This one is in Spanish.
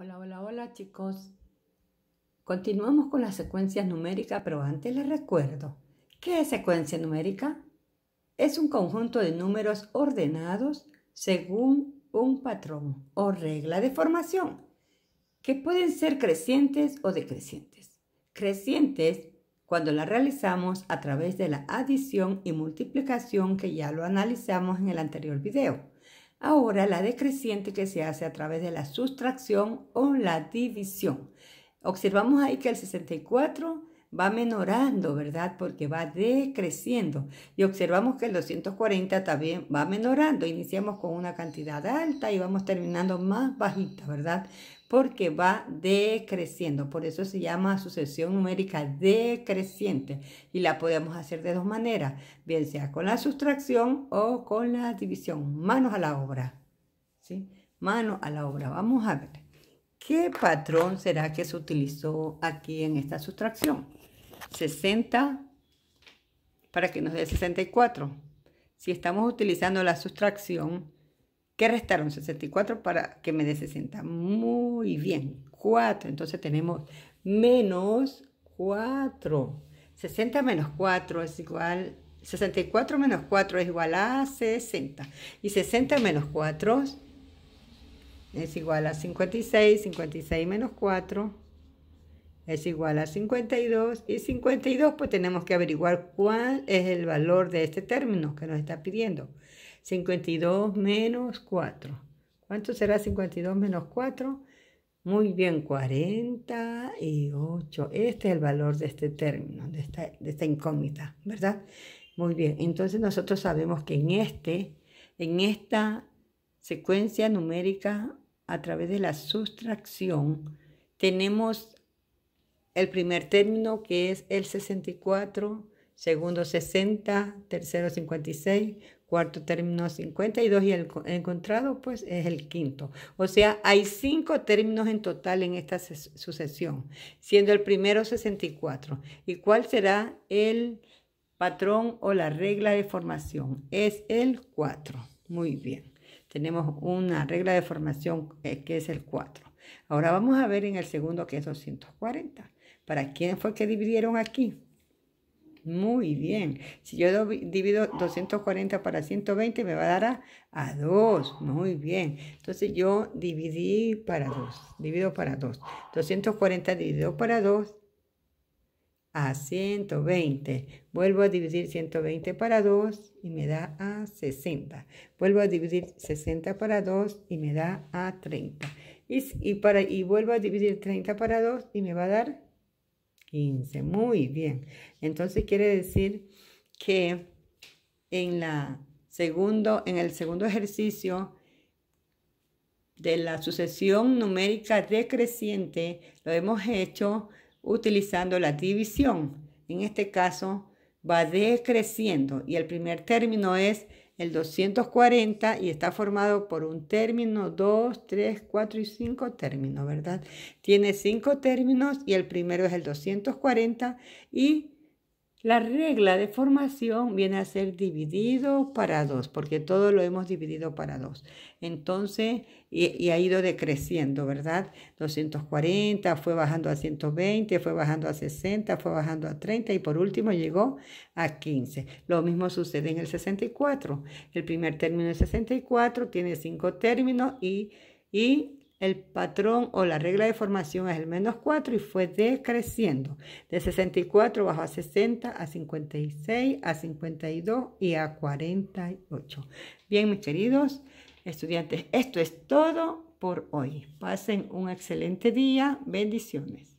Hola, hola, hola chicos. Continuamos con la secuencia numérica, pero antes les recuerdo, ¿qué es secuencia numérica? Es un conjunto de números ordenados según un patrón o regla de formación, que pueden ser crecientes o decrecientes. Crecientes cuando la realizamos a través de la adición y multiplicación que ya lo analizamos en el anterior video Ahora la decreciente que se hace a través de la sustracción o la división. Observamos ahí que el 64 va menorando, ¿verdad? Porque va decreciendo. Y observamos que el 240 también va menorando. Iniciamos con una cantidad alta y vamos terminando más bajita, ¿verdad? porque va decreciendo. Por eso se llama sucesión numérica decreciente y la podemos hacer de dos maneras, bien sea con la sustracción o con la división. Manos a la obra. ¿sí? Manos a la obra. Vamos a ver. ¿Qué patrón será que se utilizó aquí en esta sustracción? 60 para que nos dé 64. Si estamos utilizando la sustracción, ¿Qué restaron? 64 para que me dé 60. Muy bien. 4. Entonces tenemos menos 4. 60 menos 4 es igual... 64 menos 4 es igual a 60. Y 60 menos 4 es igual a 56. 56 menos 4 es igual a 52. Y 52 pues tenemos que averiguar cuál es el valor de este término que nos está pidiendo. 52 menos 4. ¿Cuánto será 52 menos 4? Muy bien, 48. Este es el valor de este término, de esta, incógnita, ¿verdad? Muy bien, entonces nosotros sabemos que en este, en esta secuencia numérica a través de la sustracción, tenemos el primer término que es el 64 segundo 60, tercero 56, cuarto término 52 y el encontrado pues es el quinto. O sea, hay cinco términos en total en esta sucesión, siendo el primero 64. ¿Y cuál será el patrón o la regla de formación? Es el 4. Muy bien. Tenemos una regla de formación eh, que es el 4. Ahora vamos a ver en el segundo que es 240. ¿Para quién fue que dividieron aquí? Muy bien. Si yo divido 240 para 120, me va a dar a, 2. Muy bien. Entonces yo dividí para 2. Divido para 2. 240 dividido para 2 a 120. Vuelvo a dividir 120 para 2 y me da a 60. Vuelvo a dividir 60 para 2 y me da a 30. Y, y para, y vuelvo a dividir 30 para 2 y me va a dar 15. Muy bien. Entonces quiere decir que en, la segundo, en el segundo ejercicio de la sucesión numérica decreciente lo hemos hecho utilizando la división. En este caso va decreciendo y el primer término es el 240 y está formado por un término, dos, tres, cuatro y cinco términos, ¿verdad? Tiene cinco términos y el primero es el 240 y la regla de formación viene a ser dividido para dos, porque todo lo hemos dividido para dos. Entonces, y, ha ido decreciendo, ¿verdad? 240, fue bajando a 120, fue bajando a 60, fue bajando a 30 y por último llegó a 15. Lo mismo sucede en el 64. El primer término es 64 tiene cinco términos y, y el patrón o la regla de formación es el menos 4 y fue decreciendo de 64 bajó a 60, a 56, a 52 y a 48. Bien, mis queridos estudiantes, esto es todo por hoy. Pasen un excelente día. Bendiciones.